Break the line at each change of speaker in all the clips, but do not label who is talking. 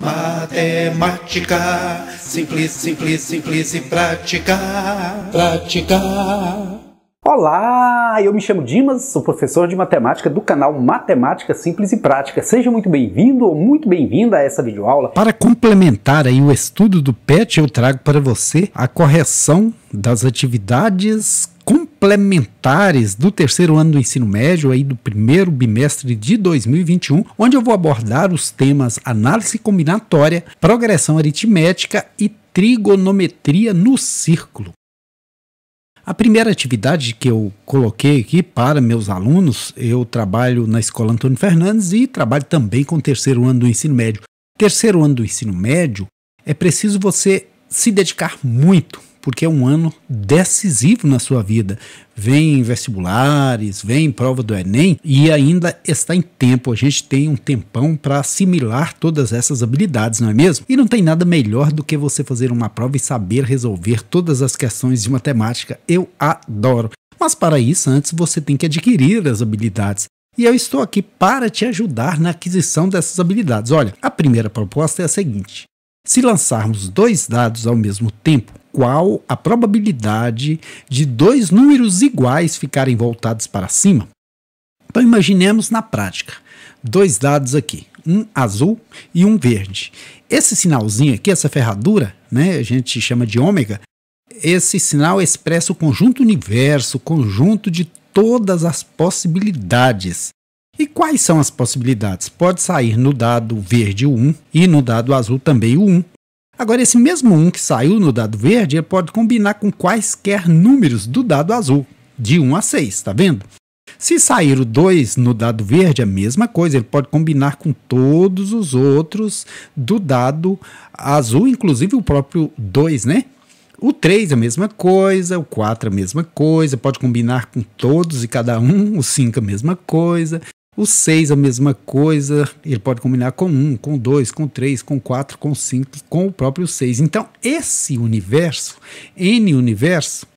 Matemática, simples, simples, simples e prática. prática. Olá, eu me chamo Dimas, sou professor de matemática do canal Matemática Simples e Prática. Seja muito bem-vindo ou muito bem-vinda a essa videoaula. Para complementar aí o estudo do PET, eu trago para você a correção das atividades complementares do terceiro ano do ensino médio aí do primeiro bimestre de 2021, onde eu vou abordar os temas análise combinatória, progressão aritmética e trigonometria no círculo. A primeira atividade que eu coloquei aqui para meus alunos, eu trabalho na Escola Antônio Fernandes e trabalho também com o terceiro ano do ensino médio. Terceiro ano do ensino médio é preciso você se dedicar muito porque é um ano decisivo na sua vida. Vem vestibulares, vem prova do Enem e ainda está em tempo. A gente tem um tempão para assimilar todas essas habilidades, não é mesmo? E não tem nada melhor do que você fazer uma prova e saber resolver todas as questões de matemática. Eu adoro. Mas para isso, antes você tem que adquirir as habilidades e eu estou aqui para te ajudar na aquisição dessas habilidades. Olha, a primeira proposta é a seguinte: se lançarmos dois dados ao mesmo tempo, qual a probabilidade de dois números iguais ficarem voltados para cima. Então imaginemos na prática dois dados aqui, um azul e um verde. Esse sinalzinho aqui, essa ferradura, né, a gente chama de ômega, esse sinal expressa o conjunto universo, o conjunto de todas as possibilidades. E quais são as possibilidades? Pode sair no dado verde o 1 e no dado azul também o 1. Agora, esse mesmo 1 que saiu no dado verde, ele pode combinar com quaisquer números do dado azul, de 1 a 6, tá vendo? Se sair o 2 no dado verde, a mesma coisa, ele pode combinar com todos os outros do dado azul, inclusive o próprio 2, né? O 3 a mesma coisa, o 4 a mesma coisa, pode combinar com todos e cada um, o 5 a mesma coisa. O 6 a mesma coisa, ele pode combinar com 1, um, com 2, com 3, com 4, com 5, com o próprio 6. Então, esse universo, N universo,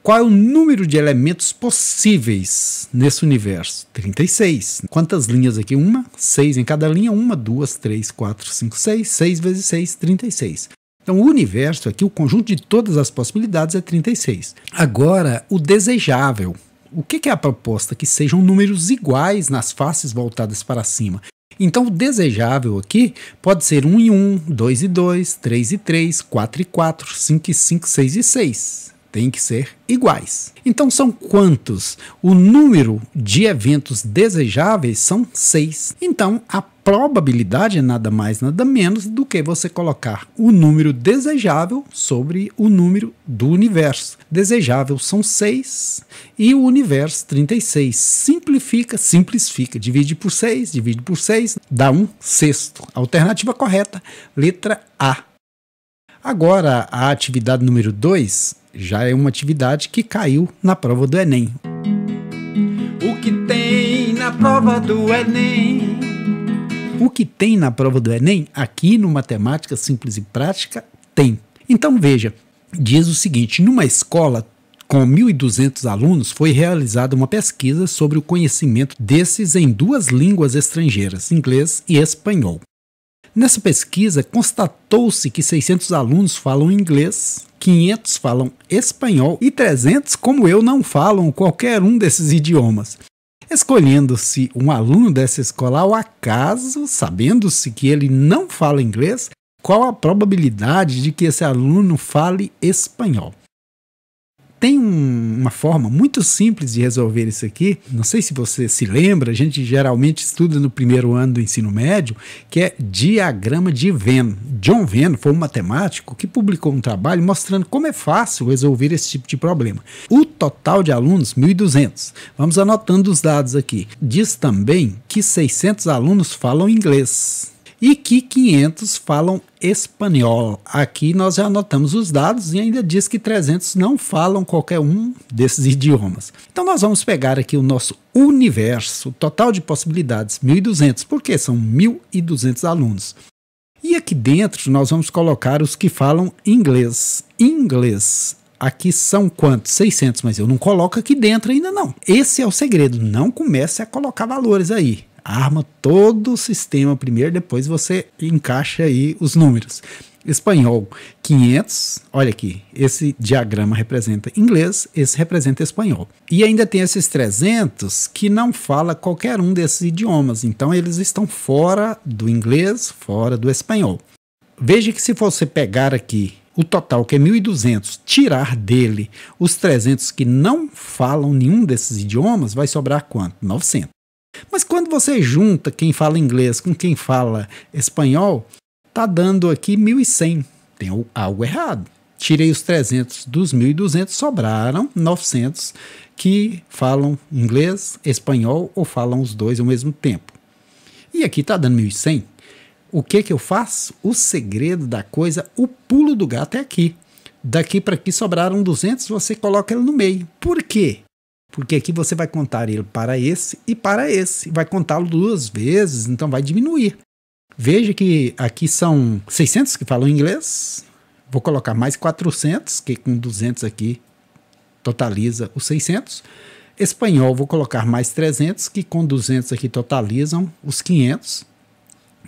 qual é o número de elementos possíveis nesse universo? 36. Quantas linhas aqui? Uma, 6 em cada linha. 1, 2, 3, 4, 5, 6, 6 vezes 6, 36. Então, o universo aqui, o conjunto de todas as possibilidades é 36. Agora, o desejável. O que, é a proposta? Que sejam números iguais nas faces voltadas para cima. Então, o desejável aqui pode ser 1 e 1, 2 e 2, 3 e 3, 4 e 4, 5 e 5, 6 e 6. Tem que ser iguais. Então, são quantos? O número de eventos desejáveis são 6. Então, a probabilidade é nada mais, nada menos do que você colocar o número desejável sobre o número do universo. Desejável são 6 e o universo 36. Simplifica, simplifica. Divide por 6, divide por 6, dá um sexto. Alternativa correta, letra A. Agora, a atividade número 2 já é uma atividade que caiu na prova do Enem. O que tem na prova do Enem? O que tem na prova do Enem, aqui no Matemática Simples e Prática, tem. Então veja, diz o seguinte: numa escola com 1.200 alunos, foi realizada uma pesquisa sobre o conhecimento desses em duas línguas estrangeiras, inglês e espanhol. Nessa pesquisa, constatou-se que 600 alunos falam inglês, 500 falam espanhol e 300, como eu, não falam qualquer um desses idiomas escolhendo-se um aluno dessa escola ao acaso, sabendo-se que ele não fala inglês, qual a probabilidade de que esse aluno fale espanhol? tem um, uma forma muito simples de resolver isso aqui. Não sei se você se lembra, a gente geralmente estuda no primeiro ano do ensino médio, que é diagrama de Venn. John Venn foi um matemático que publicou um trabalho mostrando como é fácil resolver esse tipo de problema. O total de alunos, 1.200. Vamos anotando os dados aqui. Diz também que 600 alunos falam inglês e que 500 falam espanhol. Aqui nós já anotamos os dados e ainda diz que 300 não falam qualquer um desses idiomas. Então nós vamos pegar aqui o nosso universo, total de possibilidades, 1.200, porque são 1.200 alunos. E aqui dentro nós vamos colocar os que falam inglês. Inglês. Aqui são quantos? 600, mas eu não coloco aqui dentro ainda não. Esse é o segredo, não comece a colocar valores aí. Arma todo o sistema primeiro, depois você encaixa aí os números. Espanhol 500, olha aqui, esse diagrama representa inglês, esse representa espanhol. E ainda tem esses 300 que não fala qualquer um desses idiomas, então eles estão fora do inglês, fora do espanhol. Veja que se você pegar aqui o total, que é 1.200, tirar dele os 300 que não falam nenhum desses idiomas, vai sobrar quanto? 900. Mas quando você junta quem fala inglês com quem fala espanhol, tá dando aqui 1.100. Tem algo errado. Tirei os 300 dos 1.200, sobraram 900 que falam inglês, espanhol ou falam os dois ao mesmo tempo. E aqui tá dando 1.100. O que que eu faço? O segredo da coisa, o pulo do gato é aqui. Daqui para aqui sobraram 200, você coloca ele no meio. Por quê? porque aqui você vai contar ele para esse e para esse, vai contá-lo duas vezes, então vai diminuir. Veja que aqui são 600 que falam inglês, vou colocar mais 400, que com 200 aqui totaliza os 600. Espanhol, vou colocar mais 300, que com 200 aqui totalizam os 500.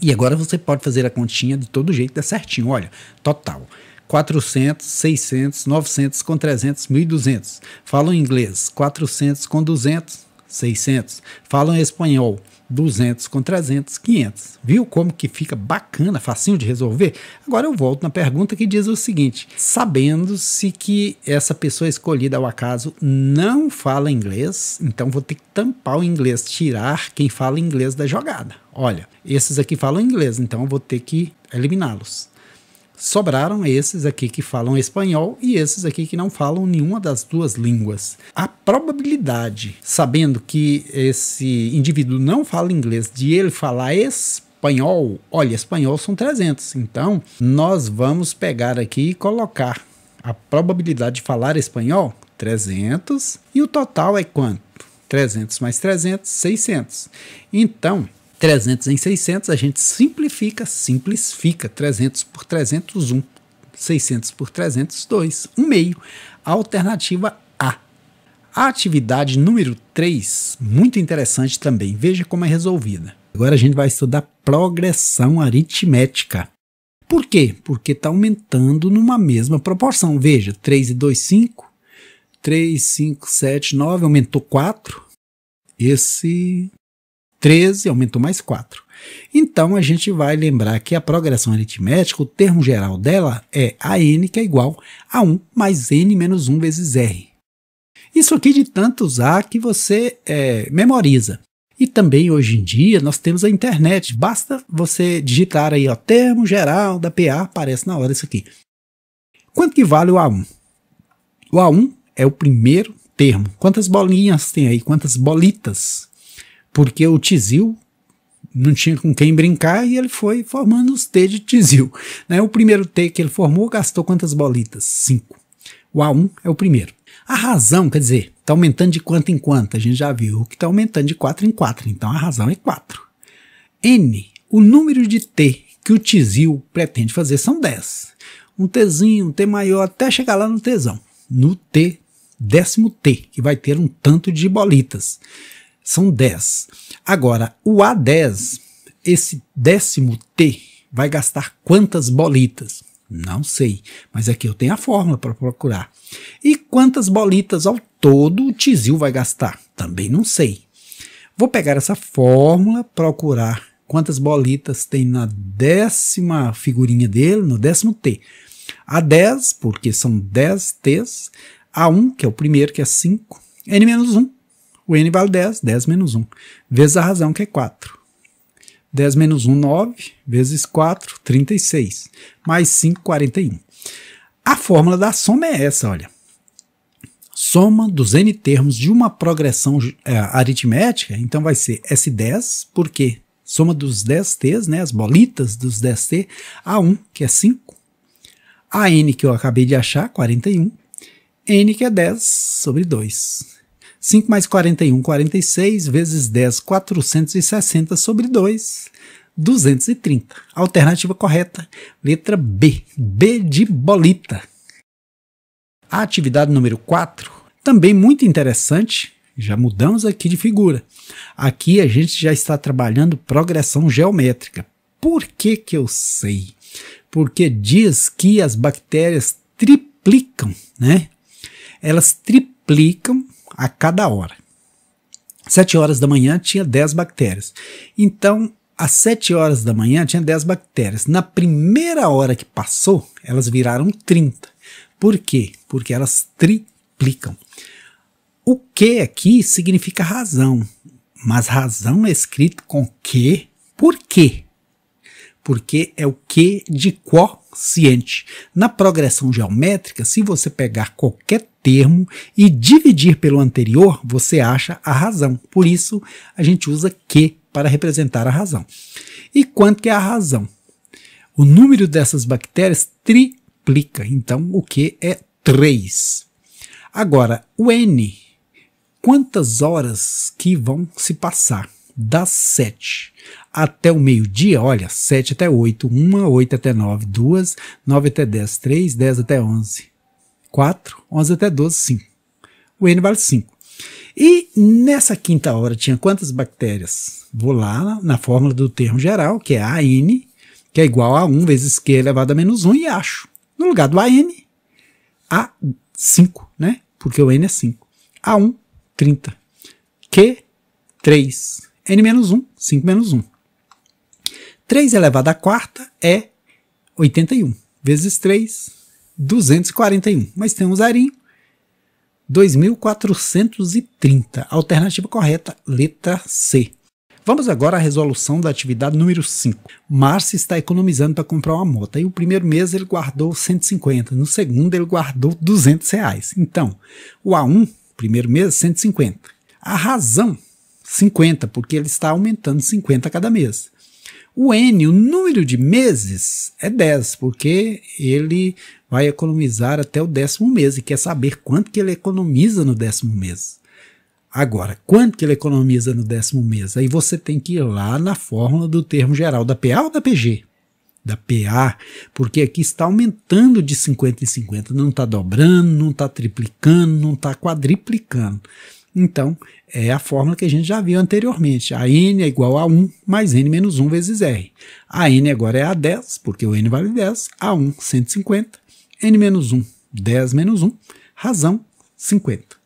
E agora você pode fazer a continha de todo jeito, dá é certinho. Olha, total. 400, 600, 900 com 300, 1.200. Falam inglês, 400 com 200, 600. Falam espanhol, 200 com 300, 500. Viu como que fica bacana, facinho de resolver? Agora eu volto na pergunta que diz o seguinte: sabendo-se que essa pessoa escolhida ao acaso não fala inglês, então vou ter que tampar o inglês, tirar quem fala inglês da jogada. Olha, esses aqui falam inglês, então eu vou ter que eliminá-los. Sobraram esses aqui que falam espanhol e esses aqui que não falam nenhuma das duas línguas. A probabilidade, sabendo que esse indivíduo não fala inglês, de ele falar espanhol, olha, espanhol são 300. Então, nós vamos pegar aqui e colocar a probabilidade de falar espanhol, 300, e o total é quanto? 300 mais 300, 600. Então, 300 em 600, a gente simplifica, simplifica 300 por 300, 1. 600 por 300, 2. 1 meio. Alternativa A. A atividade número 3, muito interessante também. Veja como é resolvida. Agora a gente vai estudar progressão aritmética. Por quê? Porque está aumentando numa mesma proporção. Veja, 3 e 2, 5. 3, 5, 7, 9, aumentou 4. Esse 13, aumentou mais 4. Então a gente vai lembrar que a progressão aritmética, o termo geral dela é AN, que é igual a 1 mais N menos 1 vezes R. Isso aqui de tanto usar que você é, memoriza. E também hoje em dia nós temos a internet. Basta você digitar aí o termo geral da PA, aparece na hora isso aqui. Quanto que vale o A1? O A1 é o primeiro termo. Quantas bolinhas tem aí? Quantas bolitas? porque o Tizil não tinha com quem brincar e ele foi formando os T de Tizil. Né? O primeiro T que ele formou gastou quantas bolitas? Cinco. O A1 é o primeiro. A razão, quer dizer, está aumentando de quanto em quanto, a gente já viu que está aumentando de 4 em 4, então a razão é 4. N, o número de T que o Tizil pretende fazer são 10. Um Tzinho, um T maior, até chegar lá no Tzão. No T, décimo T, que vai ter um tanto de bolitas. São 10. Agora, o A10, esse décimo T, vai gastar quantas bolitas? Não sei, mas aqui é eu tenho a fórmula para procurar. E quantas bolitas ao todo o Tizil vai gastar? Também não sei. Vou pegar essa fórmula, procurar quantas bolitas tem na décima figurinha dele, no décimo T. A 10, porque são 10 T's, A1, que é o primeiro, que é 5, N 1, o n vale 10, 10 menos 1, vezes a razão, que é 4. 10 menos 1, 9, vezes 4, 36, mais 5, 41. A fórmula da soma é essa, olha. Soma dos n termos de uma progressão é, aritmética, então vai ser S10, porque soma dos 10t's, né, as bolitas dos 10t, A1, que é 5, a n que eu acabei de achar, 41, n que é 10 sobre 2. 5 mais 41, 46, vezes 10, 460 sobre 2, 230. Alternativa correta, letra B, B de bolita. A atividade número 4, também muito interessante, já mudamos aqui de figura. Aqui a gente já está trabalhando progressão geométrica. Por que que eu sei? Porque diz que as bactérias triplicam, né? Elas triplicam a cada hora. 7 horas da manhã tinha 10 bactérias. Então, às 7 horas da manhã tinha 10 bactérias. Na primeira hora que passou, elas viraram 30. Por quê? Porque elas triplicam. O que aqui significa razão, mas razão é escrito com que, por quê? Porque é o que de quociente. Na progressão geométrica, se você pegar qualquer termo e dividir pelo anterior, você acha a razão. Por isso, a gente usa que para representar a razão. E quanto que é a razão? O número dessas bactérias triplica, então o que é 3. Agora, o N, quantas horas que vão se passar? das 7 até o meio-dia, olha, 7 até 8, 1, 8 até 9, 2, 9 até 10, 3, 10 até 11, 4, 11 até 12, 5. O N vale 5. E nessa quinta hora tinha quantas bactérias? Vou lá na fórmula do termo geral, que é AN, que é igual a 1 vezes Q elevado a menos 1, e acho. No lugar do AN, A5, né? Porque o N é 5. A1, 30. Q, 3. N menos 1, 5 menos 1. 3 elevado à quarta é 81, vezes 3, 241. Mas tem um zerinho. 2430. Alternativa correta, letra C. Vamos agora à resolução da atividade número 5. Márcio está economizando para comprar uma moto. E o primeiro mês ele guardou 150, no segundo ele guardou 200 reais. Então, o A1, primeiro mês, 150. A razão, 50, porque ele está aumentando 50 a cada mês. O N, o número de meses, é 10, porque ele vai economizar até o décimo mês e quer saber quanto que ele economiza no décimo mês. Agora, quanto que ele economiza no décimo mês? Aí você tem que ir lá na fórmula do termo geral da PA ou da PG? Da PA, porque aqui está aumentando de 50 em 50, não está dobrando, não está triplicando, não está quadriplicando. Então, é a fórmula que a gente já viu anteriormente. A n é igual a 1 mais n menos 1 vezes r. A n agora é a 10, porque o n vale 10, a 1, 150 n-1, 10 menos 1, razão 50.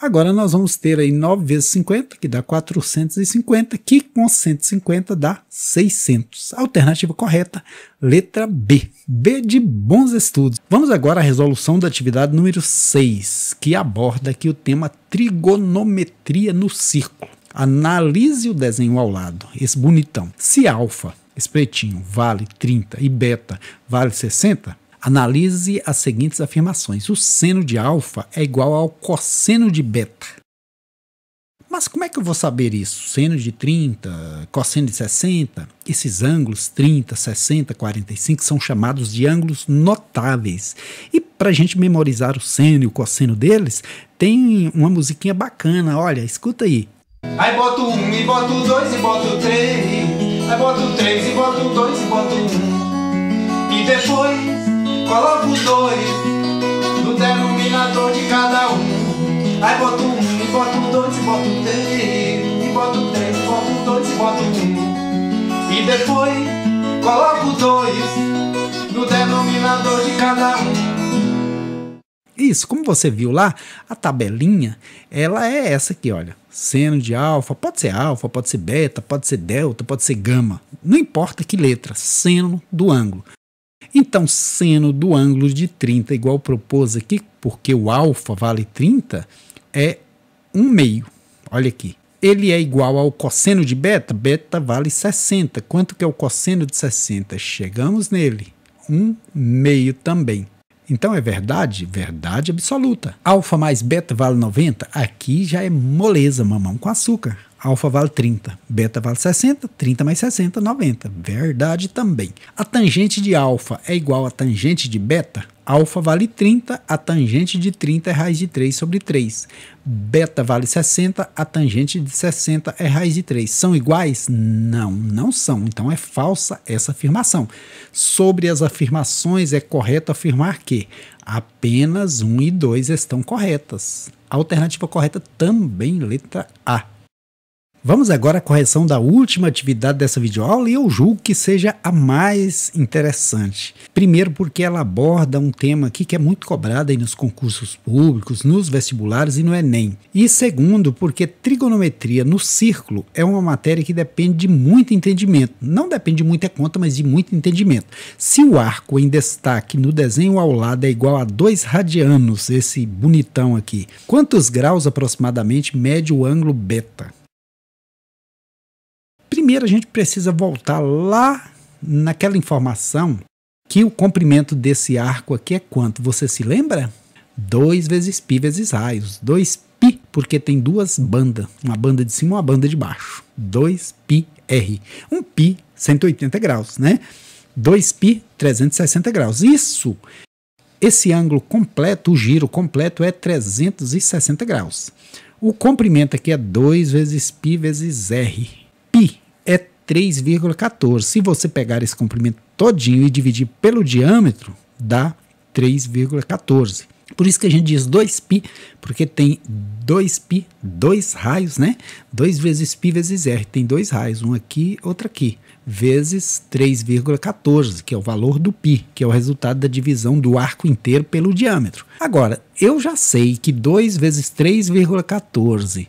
Agora nós vamos ter aí 9 vezes 50, que dá 450, que com 150 dá 600. Alternativa correta, letra B. B de bons estudos. Vamos agora à resolução da atividade número 6, que aborda aqui o tema trigonometria no círculo. Analise o desenho ao lado, esse bonitão. Se alfa, esse pretinho, vale 30 e beta vale 60, Analise as seguintes afirmações: o seno de alfa é igual ao cosseno de beta. Mas como é que eu vou saber isso? Seno de 30, cosseno de 60? Esses ângulos 30, 60, 45 são chamados de ângulos notáveis. E para a gente memorizar o seno e o cosseno deles, tem uma musiquinha bacana. Olha, escuta aí. Aí boto um, e boto dois, e boto três. Aí boto três, e boto dois, e boto um. E depois Coloco dois no denominador de cada um Aí boto um, e boto dois, e boto três E boto três, e boto dois, e boto um E depois coloco dois no denominador de cada um isso, como você viu lá, a tabelinha, ela é essa aqui, olha. Seno de alfa, pode ser alfa, pode ser beta, pode ser delta, pode ser gama. Não importa que letra, seno do ângulo. Então, seno do ângulo de 30, igual propôs aqui, porque o alfa vale 30, é 1 meio. Olha aqui. Ele é igual ao cosseno de beta? Beta vale 60. Quanto que é o cosseno de 60? Chegamos nele. 1 meio também. Então é verdade? Verdade absoluta. Alfa mais beta vale 90? Aqui já é moleza, mamão com açúcar. Alfa vale 30, beta vale 60, 30 mais 60, 90. Verdade também. A tangente de alfa é igual à tangente de beta? Alfa vale 30, a tangente de 30 é raiz de 3 sobre 3. Beta vale 60, a tangente de 60 é raiz de 3. São iguais? Não, não são. Então é falsa essa afirmação. Sobre as afirmações, é correto afirmar que apenas 1 e 2 estão corretas. A alternativa correta também, letra A. Vamos agora à correção da última atividade dessa videoaula e eu julgo que seja a mais interessante. Primeiro porque ela aborda um tema aqui que é muito cobrado aí nos concursos públicos, nos vestibulares e no Enem. E segundo porque trigonometria no círculo é uma matéria que depende de muito entendimento. Não depende de muita conta, mas de muito entendimento. Se o arco em destaque no desenho ao lado é igual a 2 radianos, esse bonitão aqui, quantos graus aproximadamente mede o ângulo beta? Primeiro, a gente precisa voltar lá naquela informação que o comprimento desse arco aqui é quanto? Você se lembra? 2 vezes pi vezes raios. 2π, porque tem duas bandas, uma banda de cima e uma banda de baixo. 2πr. Um π, 180 graus, né? 2π, 360 graus. Isso, esse ângulo completo, o giro completo é 360 graus. O comprimento aqui é 2 vezes π vezes r. π é 3,14. Se você pegar esse comprimento todinho e dividir pelo diâmetro, dá 3,14. Por isso que a gente diz 2π, porque tem 2π, dois raios, né? 2 vezes π vezes r, tem dois raios, um aqui, outro aqui, vezes 3,14, que é o valor do π, que é o resultado da divisão do arco inteiro pelo diâmetro. Agora, eu já sei que 2 vezes 3,14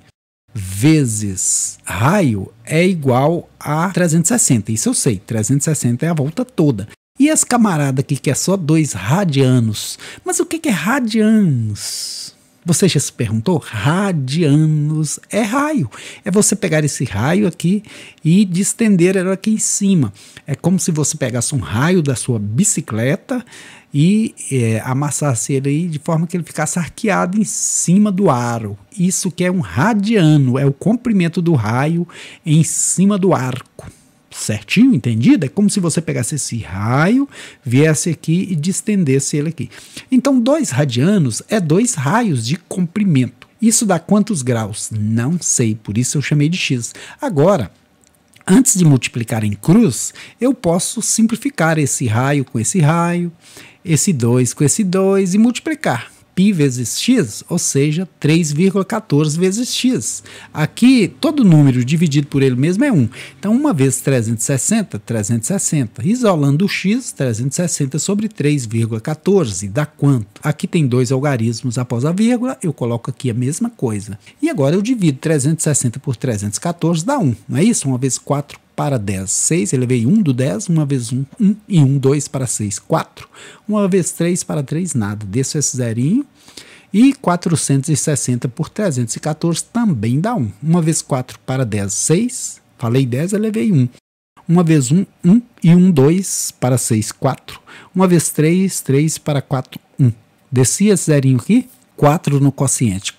vezes raio é igual a 360. Isso eu sei, 360 é a volta toda. E as camarada aqui que é só dois radianos. Mas o que é radianos? Você já se perguntou? Radianos é raio. É você pegar esse raio aqui e distender ele aqui em cima. É como se você pegasse um raio da sua bicicleta e é, amassasse ele aí de forma que ele ficasse arqueado em cima do aro. Isso que é um radiano, é o comprimento do raio em cima do arco. Certinho, entendido? É como se você pegasse esse raio, viesse aqui e distendesse ele aqui. Então, dois radianos é dois raios de comprimento. Isso dá quantos graus? Não sei, por isso eu chamei de x. Agora, antes de multiplicar em cruz, eu posso simplificar esse raio com esse raio, esse 2 com esse 2 e multiplicar π vezes x, ou seja, 3,14 vezes x. Aqui, todo número dividido por ele mesmo é 1. Então, 1 vezes 360, 360. Isolando o x, 360 sobre 3,14 dá quanto? Aqui tem dois algarismos após a vírgula, eu coloco aqui a mesma coisa. E agora eu divido 360 por 314, dá 1, não é isso? 1 vezes 4, para 10, 6, elevei 1 do 10, uma vez 1, 1 e 1, 2 para 6, 4. Uma vez 3 para 3, nada. Desço esse zerinho e 460 por 314 também dá 1. Uma vez 4 para 10, 6. Falei 10, elevei 1. Uma vez 1, 1 e 1, 2 para 6, 4. Uma vez 3, 3 para 4, 1. Desci esse zerinho aqui, 4 no quociente.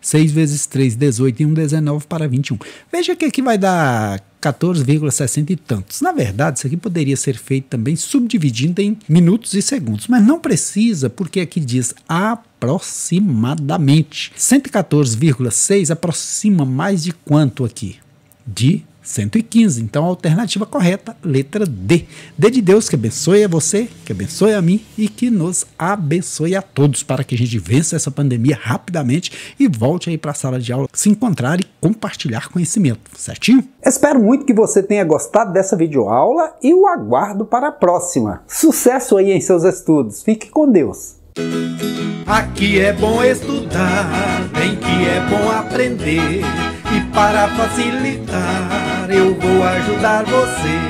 6 vezes 3, 18 e 1, 19 para 21. Veja que aqui é vai dar 14,60 e tantos. Na verdade, isso aqui poderia ser feito também subdividindo em minutos e segundos, mas não precisa, porque aqui diz aproximadamente. 114,6 aproxima mais de quanto aqui? De 115. Então, a alternativa correta, letra D. D de Deus que abençoe a você, que abençoe a mim e que nos abençoe a todos para que a gente vença essa pandemia rapidamente e volte aí para a sala de aula se encontrar e compartilhar conhecimento, certinho? Espero muito que você tenha gostado dessa videoaula e o aguardo para a próxima. Sucesso aí em seus estudos. Fique com Deus. Aqui é bom estudar, bem que é bom aprender e para facilitar eu vou ajudar você.